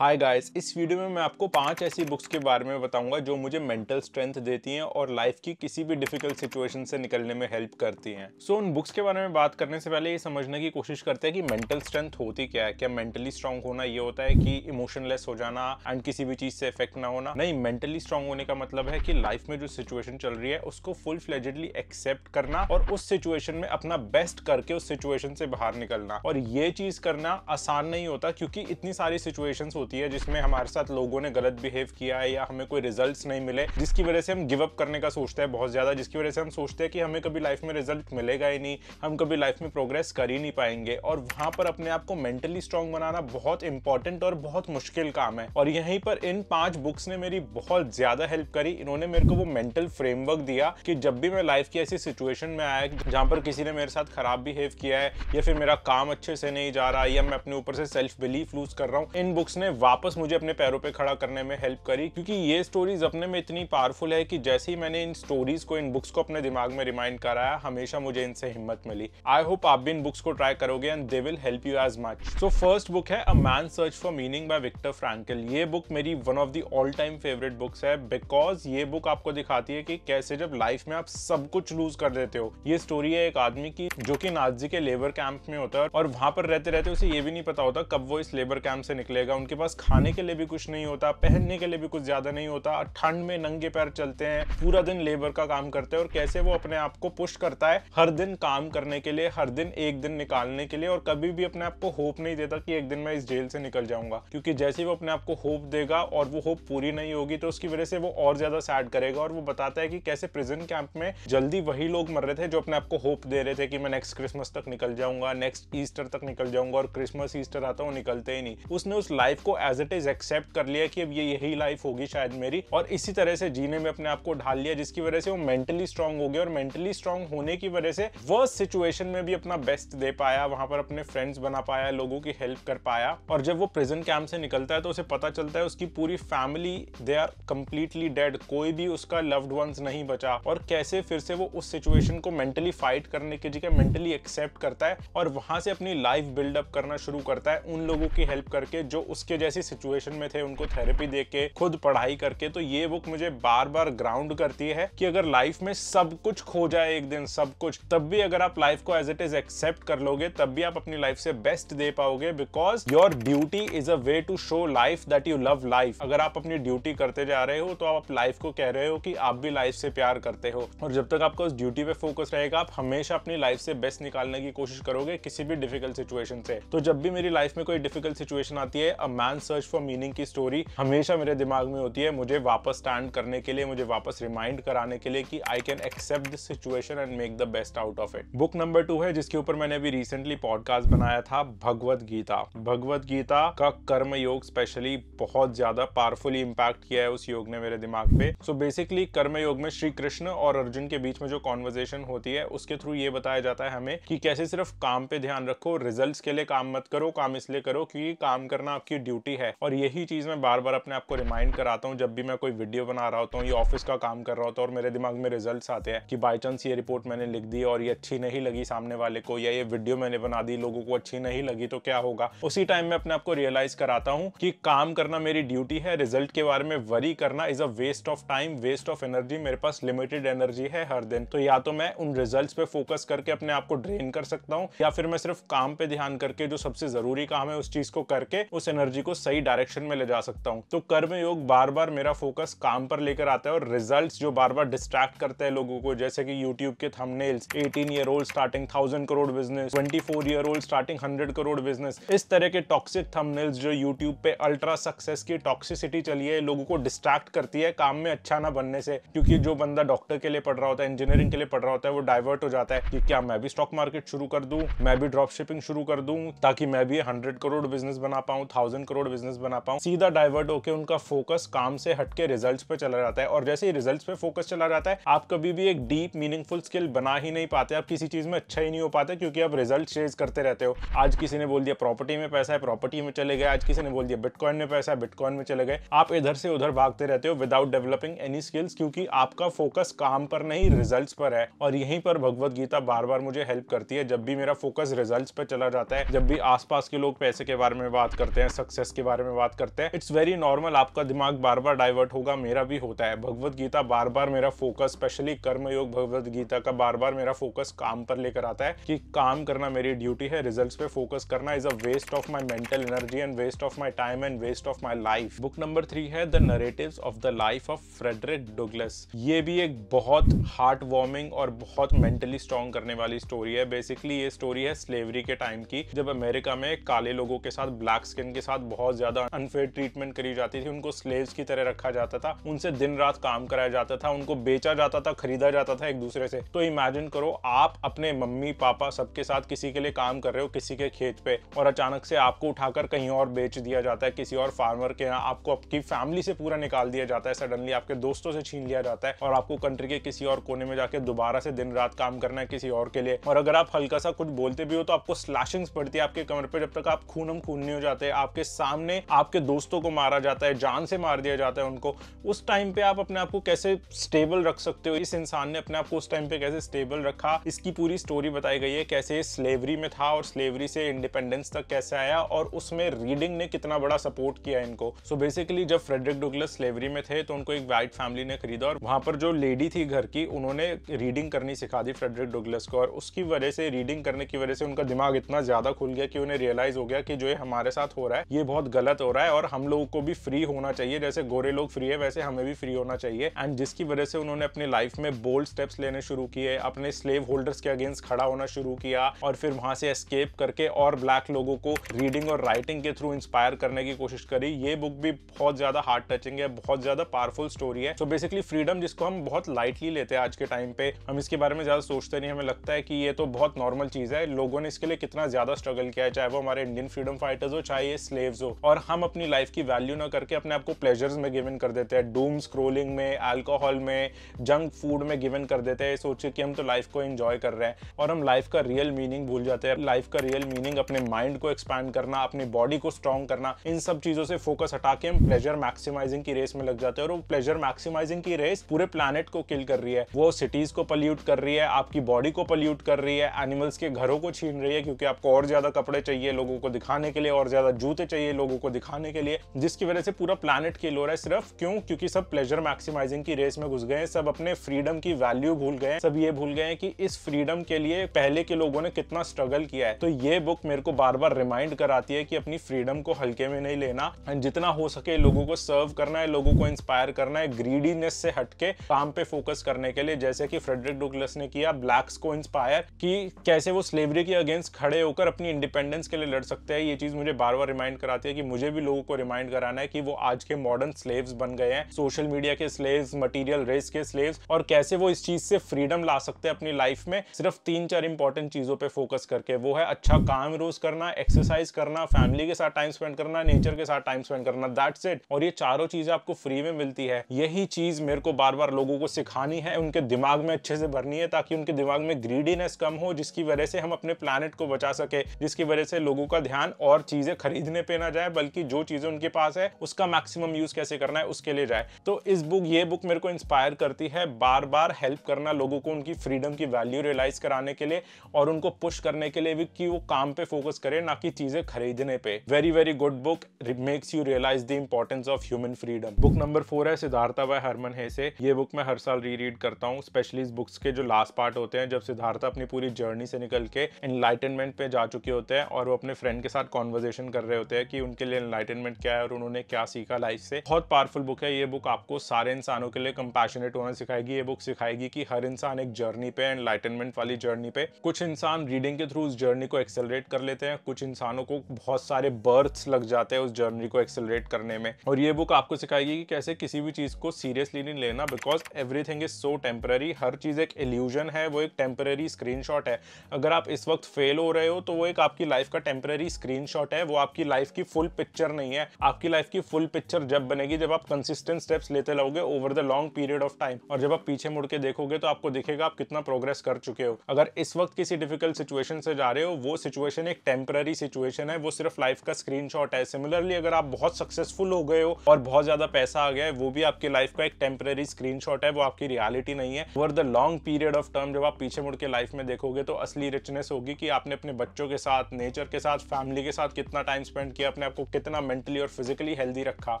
hi guys इस video में मैं आपको पांच ऐसी बुक्स के बारे में बताऊंगा जो मुझे मेंटल स्ट्रेंथ देती हैं और लाइफ की किसी भी डिफिकल्ट सिचुएशन से निकलने में हेल्प करती हैं सो so, उन बुक्स के बारे में बात करने से पहले ये समझने की कोशिश करते हैं कि मेंटल स्ट्रेंथ होती क्या है क्या मेंटली स्ट्रांग होना ये होता है कि इमोशनलेस हो जाना एंड किसी भी चीज से इफेक्ट ना होना नहीं मेंटली स्ट्रांग होने का मतलब है कि लाइफ में जो सिचुएशन चल रही है उसको फुल फ्लेजेडली एक्सेप्ट करना और उस सिचुएशन में अपना बेस्ट करके उस सिचुएशन से बाहर निकलना और ये चीज करना आसान नहीं होता क्योंकि इतनी सारी सिचुएशन होती है जिसमें हमारे साथ लोगों ने गलत बिहेव किया है या हमें कोई रिजल्ट नहीं मिले जिसकी वजह से हम गिव अप करने का सोचते हैं बहुत ज़्यादा जिसकी वजह से हम सोचते हैं कि हमें कभी लाइफ में रिजल्ट मिलेगा ही नहीं हम कभी लाइफ में प्रोग्रेस कर ही नहीं पाएंगे और वहां पर अपने आप को मेंटली स्ट्रांग बनाना बहुत इंपॉर्टेंट और बहुत मुश्किल काम है और यहीं पर इन पांच बुक्स ने मेरी बहुत ज़्यादा हेल्प करी इन्होंने मेरे को वो मेंटल फ्रेमवर्क दिया कि जब भी मैं लाइफ की ऐसी सिचुएशन में आया जहां पर किसी ने मेरे साथ खराब बिहेव किया है या फिर मेरा काम अच्छे से नहीं जा रहा या मैं अपने ऊपर से सेल्फ बिलीफ लूज कर रहा हूँ इन बुक्स ने वापस मुझे अपने पैरों पे खड़ा करने में हेल्प करी क्योंकि ये स्टोरीज अपने में इतनी पावरफुल है कि जैसे ही मैंने इन स्टोरीज को इन बुक्स को अपने दिमाग में रिमाइंड कराया हमेशा मुझे इनसे हिम्मत मिली आई होप आप भी इन बुक्स को ट्राई करोगे and they will help you as much so first book है a man search for meaning by Victor Frankl ये बुक मेरी one of the all time favourite books है बिकॉज ये बुक आपको दिखाती है कि कैसे जब लाइफ में आप सब कुछ लूज कर देते हो ये स्टोरी है एक आदमी की जो कि नाजी के लेबर कैंप में होता है और वहां पर रहते रहते उसे ये भी नहीं पता होता कब वो इस लेबर कैंप से निकलेगा उनके पास खाने के लिए भी कुछ नहीं होता पहनने के लिए भी कुछ ज़्यादा नहीं होता ठंड में नंगे पैर चलते हैं पूरा दिन लेबर का काम करते हैं और कैसे वो अपने आप को पुश करता है हर दिन काम करने के लिए हर दिन एक दिन निकालने के लिए और कभी भी अपने आप को होप नहीं देता कि एक दिन मैं इस जेल से निकल जाऊंगा क्योंकि जैसे ही वो अपने आप को होप देगा और वो होप पूरी नहीं होगी तो उसकी वजह से वो और ज़्यादा सैड करेगा और वो बताता है कि कैसे प्रिजन कैंप में जल्दी वही लोग मर रहे थे जो अपने आप को होप दे रहे थे कि मैं नेक्स्ट क्रिसमस तक निकल जाऊंगा नेक्स्ट ईस्टर तक निकल जाऊंगा और क्रिसमस ईस्टर आता हूँ निकलते ही नहीं उसने उस लाइफ को को एज इट इज एक्सेप्ट कर लिया कि अब ये यही लाइफ होगी शायद मेरी और इसी तरह से जीने में अपने आप को ढाल लिया जिसकी वजह से वो मेंटली स्ट्रांग हो गया और मेंटली स्ट्रांग होने की वजह से वर्स सिचुएशन में भी अपना बेस्ट दे पाया वहां पर अपने फ्रेंड्स बना पाया लोगों की हेल्प कर पाया और जब वो प्रिजन कैंप से निकलता है तो उसे पता चलता है उसकी पूरी family they are completely dead कोई भी उसका लव्ड वंस नहीं बचा और कैसे फिर से वो उस सिचुएशन को मेंटली फाइट करने की जगह मेंटली एक्सेप्ट करता है और वहां से अपनी लाइफ बिल्डअप करना शुरू करता है उन लोगों की हेल्प करके जो उसके जैसी सिचुएशन में थे उनको थेरेपी दे के खुद पढ़ाई करके तो ये बुक मुझे बार बार ग्राउंड करती है कि अगर लाइफ में सब कुछ खो जाए एक दिन सब कुछ तब भी अगर आप लाइफ को एज इट इज एक्सेप्ट कर लोगे तब भी आप अपनी लाइफ से बेस्ट दे पाओगे because your duty is a way to show life that you love life अगर आप अपनी ड्यूटी करते जा रहे हो तो आप लाइफ को कह रहे हो कि आप भी लाइफ से प्यार करते हो और जब तक आपका उस ड्यूटी पे फोकस रहेगा आप हमेशा अपनी लाइफ से बेस्ट निकालने की कोशिश करोगे किसी भी डिफिकल्ट सिचुएशन से तो जब भी मेरी लाइफ में कोई डिफिकल्ट सिचुएशन आती है a man brand search for meaning की स्टोरी हमेशा मेरे दिमाग में होती है मुझे वापस स्टैंड करने के लिए मुझे वापस रिमाइंड कराने के लिए कि I can accept this situation and make the best out of it book number two है जिसके ऊपर मैंने अभी रिसेंटली पॉडकास्ट बनाया था भगवत गीता भगवत गीता का कर्म योग स्पेशली बहुत ज्यादा पावरफुली इम्पैक्ट किया है उस योग ने मेरे दिमाग पे सो बेसिकली कर्म योग में श्री कृष्ण और अर्जुन के बीच में जो कॉन्वर्जेशन होती है उसके थ्रू ये बताया जाता है हमें कि कैसे सिर्फ काम पे ध्यान रखो रिजल्ट के लिए काम मत करो काम इसलिए करो क्योंकि काम करना आपकी ड्यूटी ड्यूटी है और यही चीज़ मैं बार बार अपने आपको रिमाइंड कराता हूँ जब भी मैं कोई वीडियो बना रहा होता हूँ ये ऑफिस का काम कर रहा होता हूँ और मेरे दिमाग में रिजल्ट आते हैं कि बाई चांस ये रिपोर्ट मैंने लिख दी और ये अच्छी नहीं लगी सामने वाले को या ये वीडियो मैंने बना दी लोगों को अच्छी नहीं लगी तो क्या होगा उसी टाइम में अपने आपको रियलाइज कराता हूँ कि काम करना मेरी ड्यूटी है रिजल्ट के बारे में वरी करना is a waste of time waste of energy मेरे पास लिमिटेड एनर्जी है हर दिन तो या तो मैं उन रिजल्ट पे फोकस करके अपने आप को ड्रेन कर सकता हूँ या फिर मैं सिर्फ काम पे ध्यान करके जो सबसे जरूरी काम है उस चीज को करके उस एनर्जी को को सही डायरेक्शन में ले जा सकता हूँ तो कर्म योग बार बार मेरा फोकस काम पर लेकर आता है और रिजल्ट जो बार बार डिस्ट्रैक्ट करते हैं लोगों को जैसे की यूट्यूब के thumbnails eighteen year old starting thousand crore business twenty year old starting hundred crore business इस तरह के टॉक्सिक थमनेल्स जो यूट्यूब पे अल्ट्रा सक्सेस की टॉक्सिसिटी चली है लोगों को डिस्ट्रैक्ट करती है काम में अच्छा ना बनने से क्योंकि जो बंदा डॉक्टर के लिए पढ़ रहा होता है इंजीनियरिंग के लिए पढ़ रहा होता है वो डाइवर्ट हो जाता है कि क्या मैं भी स्टॉक मार्केट शुरू कर दूं मैं भी ड्रॉप शिपिंग शुरू कर दूं ताकि मैं भी हंड्रेड करोड़ बिजनेस बना पाऊं थाउजेंड करोड़ बिजनेस बना पाऊँ सीधा डाइवर्ट होकर उनका फोकस काम से हटके रिजल्ट पे चला जाता है और जैसे ही रिजल्ट पे फोकस चला जाता है आप कभी भी एक डीप मीनिंगफुल स्किल बना ही नहीं पाते आप किसी चीज में अच्छा ही नहीं हो पाते क्योंकि आप रिजल्ट चेज करते रहते हो आज किसी ने बोल दिया प्रॉपर्टी में पैसा है प्रॉपर्टी में चले गए आज किसी ने बोल दिया बिटकॉइन में पैसा है बिटकॉइन में चले गए आप इधर से उधर भागते रहते हो विदाउट डेवलपिंग एनी स्किल्स क्योंकि आपका फोकस काम पर नहीं रिजल्ट पर है और यहीं पर भगवत गीता बार बार मुझे हेल्प करती है जब भी मेरा फोकस रिजल्ट पर चला जाता है जब भी आसपास के लोग पैसे के बारे में बात करते हैं सक्सेस एक्सेस के बारे में बात करते हैं इट्स वेरी नॉर्मल आपका दिमाग बार बार डाइवर्ट होगा मेरा भी होता है भगवत गीता बार बार मेरा फोकस स्पेशली कर्मयोग भगवत गीता का बार बार मेरा फोकस काम पर लेकर आता है कि काम करना मेरी ड्यूटी है रिजल्ट पे फोकस करना is a waste of my mental energy and waste of my time and waste of my life book number three है the narrative of the life of Frederick Douglass ये भी एक बहुत heart warming और बहुत mentally strong करने वाली story है बेसिकली ये स्टोरी है स्लेवरी के टाइम की जब अमेरिका में काले लोगों के साथ ब्लैक स्किन के साथ बहुत ज़्यादा अनफेयर ट्रीटमेंट करी जाती थी उनको स्लेव की तरह रखा जाता था उनसे दिन रात काम कराया जाता था उनको बेचा जाता था खरीदा जाता था एक दूसरे से तो इमेजिन करो आप अपने मम्मी पापा सबके साथ किसी के लिए काम कर रहे हो किसी के खेत पे और अचानक से आपको उठाकर कहीं और बेच दिया जाता है किसी और फार्मर के यहाँ आपको आपकी फैमिली से पूरा निकाल दिया जाता है सडनली आपके दोस्तों से छीन लिया जाता है और आपको कंट्री के किसी और कोने में जाके दोबारा से दिन रात काम करना है किसी और के लिए और अगर आप हल्का सा कुछ बोलते भी हो तो आपको स्लैशिंग्स पड़ती है आपके कमर पर जब तक आप खूनम खून नहीं हो जाते आपके सामने आपके दोस्तों को मारा जाता है जान से मार दिया जाता है उनको उस टाइम पे आप अपने आप को कैसे स्टेबल रख सकते हो इस इंसान ने अपने आप को उस टाइम पे कैसे स्टेबल रखा इसकी पूरी स्टोरी बताई गई है कैसे स्लेवरी में था और स्लेवरी से इंडिपेंडेंस तक कैसे आया और उसमें रीडिंग ने कितना बड़ा सपोर्ट किया इनको सो so बेसिकली जब फ्रेडरिक डुगलस स्लेवरी में थे तो उनको एक वाइट फैमिली ने खरीदा और वहां पर जो लेडी थी घर की उन्होंने रीडिंग करनी सिखा दी फ्रेडरिक डुगलस को और उसकी वजह से रीडिंग करने की वजह से उनका दिमाग इतना ज्यादा खुल गया कि उन्हें रियलाइज हो गया कि जो ये हमारे साथ हो रहा है ये बहुत गलत हो रहा है और हम लोगों को भी फ्री होना चाहिए जैसे गोरे लोग फ्री है वैसे हमें भी फ्री होना चाहिए एंड जिसकी वजह से उन्होंने अपनी लाइफ में बोल्ड स्टेप्स लेने शुरू किए अपने स्लेव होल्डर्स के अगेंस्ट खड़ा होना शुरू किया और फिर वहां से एस्केप करके और ब्लैक लोगों को रीडिंग और राइटिंग के थ्रू इंस्पायर करने की कोशिश करी ये बुक भी बहुत ज्यादा हार्ट टचिंग है बहुत ज्यादा पावरफुल स्टोरी है सो बेसिकली फ्रीडम जिसको हम बहुत लाइटली लेते हैं आज के टाइम पे हम इसके बारे में ज्यादा सोचते नहीं हमें लगता है कि ये तो बहुत नॉर्मल चीज है लोगों ने इसके लिए कितना ज्यादा स्ट्रगल किया है चाहे वो हमारे इंडियन फ्रीडम फाइटर्स हो चाहे ये स्लेव्स हो और हम अपनी लाइफ की वैल्यू ना करके अपने आप को प्लेजर्स में गिवन कर देते हैं डूम स्क्रोलिंग में अल्कोहल में जंक फूड में गिवन कर देते हैं सोचे कि हम तो लाइफ को इन्जॉय कर रहे हैं और हम लाइफ का रियल मीनिंग भूल जाते हैं लाइफ का रियल मीनिंग अपने माइंड को एक्सपैंड करना अपनी बॉडी को स्ट्रॉन्ग करना इन सब चीज़ों से फोकस हटा के हम प्लेजर मैक्सिमाइजिंग की रेस में लग जाते हैं और वो प्लेजर मैक्सिमाइजिंग की रेस पूरे प्लानट को किल कर रही है वो सिटीज़ को पल्यूट कर रही है आपकी बॉडी को पल्यूट कर रही है एनिमल्स के घरों को छीन रही है क्योंकि आपको और ज़्यादा कपड़े चाहिए लोगों को दिखाने के लिए और ज़्यादा जूते चाहिए लिए लोगों को दिखाने के लिए जिसकी वजह से पूरा प्लानट किल हो रहा है सिर्फ क्यों क्योंकि सब प्लेजर मैक्सिमाइजिंग की रेस में घुस गए सब अपने फ्रीडम की वैल्यू भूल गए सब ये भूल गए कि इस फ्रीडम के लिए पहले के लोगों ने कितना स्ट्रगल किया है तो ये बुक मेरे को बार बार रिमाइंड कराती है कि अपनी फ्रीडम को हल्के में नहीं लेना जितना हो सके लोगों को सर्व करना है लोगों को इंस्पायर करना है ग्रीडीनेस से हटके काम पे फोकस करने के लिए जैसे कि फ्रेडरिक डुगलस ने किया ब्लैक्स को इंस्पायर कि कैसे वो स्लेवरी के अगेंस्ट खड़े होकर अपनी इंडिपेंडेंस के लिए लड़ सकते हैं ये चीज मुझे बार बार रिमाइंड कराती चाहते हैं कि मुझे भी लोगों को रिमाइंड कराना है कि वो आज के मॉडर्न स्लेव्स बन गए हैं सोशल मीडिया के स्लेव्स मटेरियल रेस के स्लेव्स और कैसे वो इस चीज से फ्रीडम ला सकते हैं अपनी लाइफ में सिर्फ तीन चार इंपॉर्टेंट चीजों पर फोकस करके वो है अच्छा काम रोज करना एक्सरसाइज करना फैमिली के साथ टाइम स्पेंड करना नेचर के साथ टाइम स्पेंड करना दैट्स इट और ये चारों चीजें आपको फ्री में मिलती है यही चीज मेरे को बार बार लोगों को सिखानी है उनके दिमाग में अच्छे से भरनी है ताकि उनके दिमाग में ग्रीडीनेस कम हो जिसकी वजह से हम अपने प्लानट को बचा सके जिसकी वजह से लोगों का ध्यान और चीजें खरीदने पे ना जाए बल्कि जो चीज़ें उनके पास है उसका मैक्सिमम यूज़ कैसे करना है उसके लिए जाए तो इस बुक ये बुक मेरे को इंस्पायर करती है बार बार हेल्प करना लोगों को उनकी फ्रीडम की वैल्यू रियलाइज़ कराने के लिए और उनको पुश करने के लिए भी कि वो काम पे फोकस करे ना कि चीज़ें खरीदने पे very very good book makes you realize the importance of human freedom book number four है सिद्धार्था बाय हरमन हेसे ये बुक मैं हर साल री रीड करता हूँ स्पेशली इस बुक्स के जो लास्ट पार्ट होते हैं जब सिद्धार्था अपनी पूरी जर्नी से निकल के इनलाइटनमेंट पे जा चुके होते हैं और वो अपने फ्रेंड के साथ कॉन्वर्जेशन कर रहे होते हैं कि उनके लिए इनलाइटनमेंट क्या है और उन्होंने क्या सीखा लाइफ से बहुत पावरफुल बुक है ये बुक आपको सारे इंसानों के लिए कंपैशनेट होना सिखाएगी ये बुक सिखाएगी कि हर इंसान एक जर्नी पे एनलाइटनमेंट वाली जर्नी पे कुछ इंसान रीडिंग के थ्रू उस जर्नी को एक्सेलरेट कर लेते हैं कुछ इंसानों को बहुत सारे बर्थ लग जाते हैं उस जर्नी को एक्सेलरेट करने में और ये बुक आपको सिखाएगी कि कैसे किसी भी चीज़ को सीरियसली नहीं लेना because everything is so temporary हर चीज़ एक एल्यूजन है वो एक टेम्पररी स्क्रीन है अगर आप इस वक्त फेल हो रहे हो तो वो एक आपकी लाइफ का टेम्पररी स्क्रीन है वो आपकी लाइफ की की फुल पिक्चर नहीं है आपकी लाइफ की फुल पिक्चर जब बनेगी जब आप कंसिस्टेंट स्टेप्स लेते रहोगे over the long period of time और जब आप पीछे मुड़ के देखोगे तो आपको दिखेगा आप कितना प्रोग्रेस कर चुके हो अगर इस वक्त किसी डिफिकल्ट सिचुएशन से जा रहे हो वो सिचुएशन एक टेम्पररी सिचुएशन है वो सिर्फ लाइफ का स्क्रीन है सिमिलरली अगर आप बहुत सक्सेसफुल हो गए हो और बहुत ज्यादा पैसा आ गया है वो भी आपकी लाइफ का एक टेम्पररी स्क्रीन है वो आपकी रियालिटी नहीं है over the long period of term जब आप पीछे मुड़ के लाइफ में देखोगे तो असली रिचनेस होगी कि आपने अपने बच्चों के साथ नेचर के साथ फैमिली के साथ कितना टाइम स्पेंड किया अपने आप को कितना मेंटली और फिजिकली हेल्दी रखा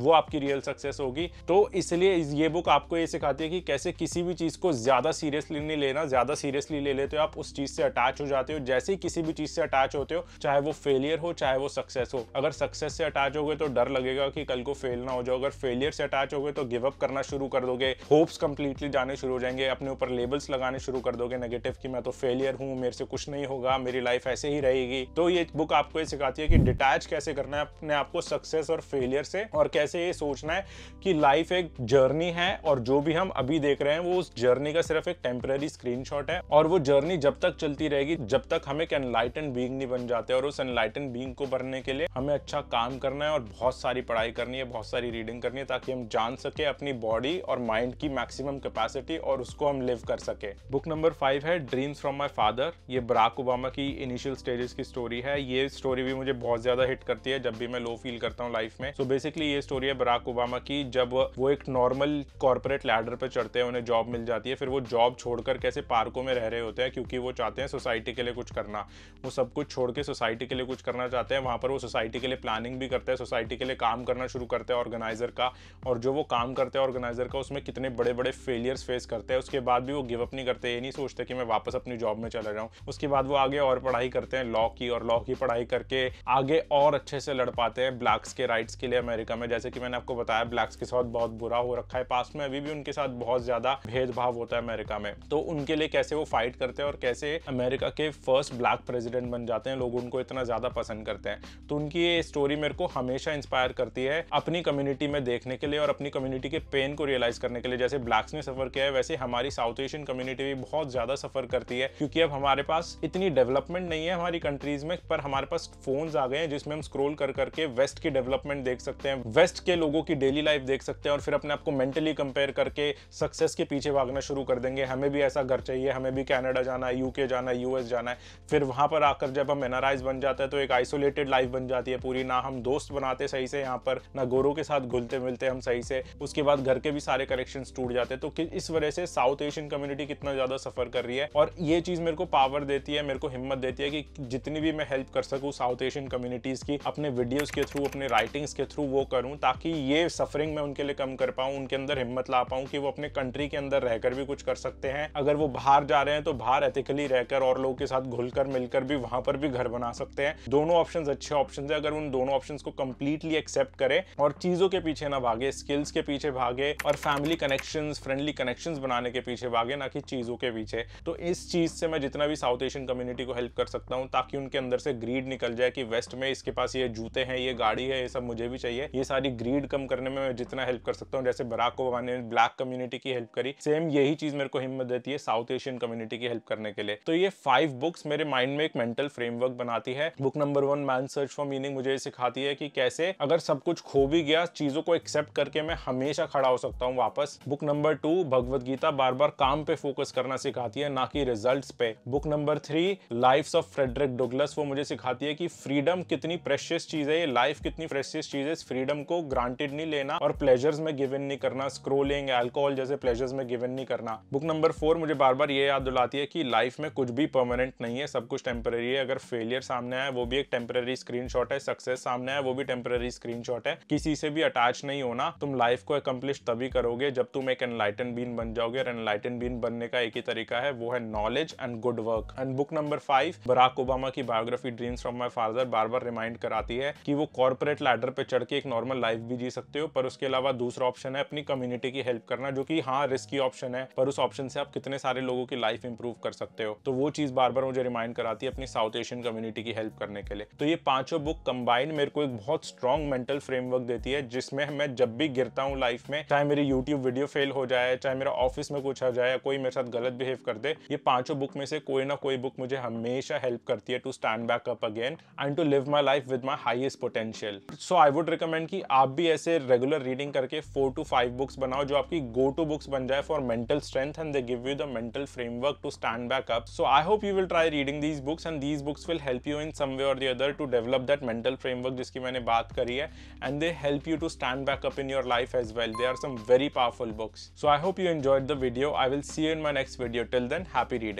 वो आपकी रियल सक्सेस होगी तो इसलिए ये बुक आपको ये सिखाती है कि कैसे किसी भी चीज़ को ज़्यादा सीरियसली नहीं लेना ज़्यादा सीरियसली ले लेते हो आप उस चीज़ से अटैच हो जाते हो जैसे ही किसी भी चीज़ से अटैच होते हो चाहे वो फेलियर हो चाहे वो सक्सेस हो अगर सक्सेस से अटैच हो तो डर लगेगा कि कल को फेल ना हो जाओ अगर फेलियर से अटैच हो तो गिव अप करना शुरू कर दोगे होप्स कंप्लीटली जाने शुरू हो जाएंगे अपने ऊपर लेबल्स लगाने शुरू कर दोगे नेगेटिव की मैं तो फेलियर हूँ मेरे से कुछ नहीं होगा मेरी लाइफ ऐसे ही रहेगी तो ये बुक आपको ये सिखाती है कि डिटैच कैसे करना करना है अपने आप को सक्सेस और फेलियर से और कैसे ये सोचना है कि लाइफ एक जर्नी है और जो भी हम अभी देख रहे हैं वो उस जर्नी का सिर्फ एक टेम्पररी स्क्रीन है और वो जर्नी जब तक चलती रहेगी जब तक हम एक एनलाइटन बींग नहीं बन जाते और उस एनलाइटन बींग को बनने के लिए हमें अच्छा काम करना है और बहुत सारी पढ़ाई करनी है बहुत सारी रीडिंग करनी है ताकि हम जान सके अपनी बॉडी और माइंड की मैक्सिमम कैपेसिटी और उसको हम लिव कर सके बुक नंबर फाइव है ड्रीम्स फ्रॉम माई फादर ये बराक ओबामा की इनिशियल स्टेजेस की स्टोरी है ये स्टोरी भी मुझे बहुत ज़्यादा हिट करती है जब भी मैं लो फील करता हूँ लाइफ में सो so बेसिकली ये स्टोरी है बराक ओबामा की जब वो एक नॉर्मल कॉर्पोरेट लैडर पर चढ़ते हैं उन्हें जॉब मिल जाती है फिर वो जॉब छोड़कर कैसे पार्कों में रह रहे होते हैं क्योंकि वो चाहते हैं सोसाइटी के लिए कुछ करना वो सब कुछ छोड़ के सोसाइटी के लिए कुछ करना चाहते हैं वहाँ पर वो सोसाइटी के लिए प्लानिंग भी करते हैं सोसाइटी के लिए काम करना शुरू करते हैं ऑर्गेनाइजर का और जो वो काम करते हैं ऑर्गेनाइजर का उसमें कितने बड़े बड़े फेलियर्स फेस करते हैं उसके बाद भी वो गिवअप नहीं करते ये नहीं सोचते कि मैं वापस अपनी जॉब में चला जाऊँ उसके बाद वो आगे और पढ़ाई करते हैं लॉ की और लॉ की पढ़ाई करके आगे और अच्छे से लड़ पाते हैं ब्लैक्स के राइट्स के लिए अमेरिका में जैसे कि मैंने आपको बताया ब्लैक्स के साथ बहुत बुरा हो रखा है पास्ट में अभी भी उनके साथ बहुत ज़्यादा भेदभाव होता है अमेरिका में तो उनके लिए कैसे वो फाइट करते हैं और कैसे अमेरिका के फर्स्ट ब्लैक प्रेसिडेंट बन जाते हैं लोग उनको इतना ज़्यादा पसंद करते हैं तो उनकी ये स्टोरी मेरे को हमेशा इंस्पायर करती है अपनी कम्युनिटी में देखने के लिए और अपनी कम्युनिटी के पेन को रियलाइज करने के लिए जैसे ब्लैक्स ने सफर किया है वैसे हमारी साउथ एशियन कम्युनिटी भी बहुत ज़्यादा सफर करती है क्योंकि अब हमारे पास इतनी डेवलपमेंट नहीं है हमारी कंट्रीज में पर हमारे पास फोन आ गए हैं जिसमें हम स्क्रोल कर कर करके वेस्ट की डेवलपमेंट देख सकते हैं वेस्ट के लोगों की डेली लाइफ देख सकते हैं और फिर अपने आप को मेंटली कंपेयर करके सक्सेस के पीछे भागना शुरू कर देंगे हमें भी ऐसा घर चाहिए हमें भी कैनेडा जाना है यूके जाना है यूएस जाना है फिर वहां पर आकर जब हम एनआरआईज बन जाते हैं तो एक आइसोलेटेड लाइफ बन जाती है पूरी ना हम दोस्त बनाते सही से यहाँ पर ना गोरों के साथ घुलते मिलते हम सही से उसके बाद घर के भी सारे कनेक्शन टूट जाते हैं तो इस वजह से साउथ एशियन कम्युनिटी कितना ज़्यादा सफर कर रही है और ये चीज़ मेरे को पावर देती है मेरे को हिम्मत देती है कि जितनी भी मैं हेल्प कर सकूँ साउथ एशियन कम्युनिटीज़ की अपने अपने वीडियोस के थ्रू अपने राइटिंग्स के थ्रू वो करूं ताकि ये सफरिंग मैं उनके लिए कम कर पाऊं उनके अंदर हिम्मत ला पाऊं कि वो अपने कंट्री के अंदर रहकर भी कुछ कर सकते हैं अगर वो बाहर जा रहे हैं तो बाहर एथिकली रहकर और लोगों के साथ घुलकर मिलकर भी वहां पर भी घर बना सकते हैं दोनों ऑप्शन अच्छे ऑप्शन है अगर उन दोनों ऑप्शन को कम्प्लीटली एक्सेप्ट करें और चीजों के पीछे ना भागे स्किल्स के पीछे भागे और फैमिली कनेक्शन फ्रेंडली कनेक्शन बनाने के पीछे भागे ना कि चीजों के पीछे तो इस चीज से मैं जितना भी साउथ एशियन कम्युनिटी को हेल्प कर सकता हूँ ताकि उनके अंदर से ग्रीड निकल जाए कि वेस्ट में इसके पास ये जूते हैं ये गाड़ी है ये सब मुझे भी चाहिए ये सारी ग्रीड कम करने में मैं जितना हेल्प कर सकता हूँ जैसे बराक ओबामा ने ब्लैक कम्युनिटी की हेल्प करी सेम यही चीज मेरे को हिम्मत देती है साउथ एशियन कम्युनिटी की हेल्प करने के लिए तो ये फाइव बुक्स मेरे माइंड में एक मेंटल फ्रेमवर्क बनाती है book number one man search for meaning मुझे सिखाती है कि कैसे अगर सब कुछ खो भी गया चीजों को एक्सेप्ट करके मैं हमेशा खड़ा हो सकता हूँ वापस book number two Bhagavad Gita बार बार काम पे फोकस करना सिखाती है ना कि रिजल्ट पे book number three life of Frederick Douglass वो मुझे सिखाती है कि फ्रीडम कितनी प्रेशियस चीज है ये लाइफ कितनी फ्रेशेस्ट चीज है फ्रीडम को ग्रांटेड नहीं लेना और प्लेजर्स में गिव इन नहीं करना स्क्रोलिंग एल्कोहल जैसे प्लेजर्स में गिव इन नहीं करना बुक नंबर फोर मुझे बार बार ये याद दिलाती है कि लाइफ में कुछ भी परमानेंट नहीं है सब कुछ टेम्पररी है अगर फेलियर सामने आया वो भी एक टेम्पररी स्क्रीन है सक्सेस सामने आया वो भी टेम्पररी स्क्रीन है किसी से भी अटैच नहीं होना तुम लाइफ को अकम्प्लिश तभी करोगे जब तुम एक एनलाइटन बीन बन जाओगे और एनलाइटन बीन बनने का एक ही तरीका है वो है knowledge and good work and book number five Barack Obama की biography dreams from my father बार बार रिमाइंड कराती होती है कि वो कॉर्पोरेट लैडर पे चढ़ के एक नॉर्मल लाइफ भी जी सकते हो पर उसके अलावा दूसरा ऑप्शन है अपनी कम्युनिटी की हेल्प करना जो हाँ, की हाँ रिस्की ऑप्शन है पर उस ऑप्शन से आप कितने सारे लोगों की लाइफ इंप्रूव कर सकते हो तो वो चीज बार बार मुझे रिमाइंड कराती है अपनी साउथ एशियन कम्युनिटी की हेल्प करने के लिए तो ये पांचों बुक कंबाइन मेरे को एक बहुत स्ट्रॉन्ग मेंटल फ्रेमवर्क देती है जिसमें मैं जब भी गिरता हूँ लाइफ में चाहे मेरी यूट्यूब वीडियो फेल हो जाए चाहे मेरा ऑफिस में कुछ आ जाए कोई मेरे साथ गलत बिहेव कर दे ये पांचों बुक में से कोई ना कोई बुक मुझे हमेशा हेल्प करती है to stand back up again and to live my life with my highest potential so I would recommend कि आप भी ऐसे रेगुलर रीडिंग करके फोर टू फाइव बुक्स बनाओ जो आपकी गो टू बुक्स बन जाए for mental strength and they give you the mental framework to stand back up so I hope you will try reading these books and these books will help you in some way और the other to develop that mental framework जिसकी मैंने बात करी है and they help you to stand back up in your life as well they are some very powerful books so I hope you enjoyed the video I will see in my next video till then happy reading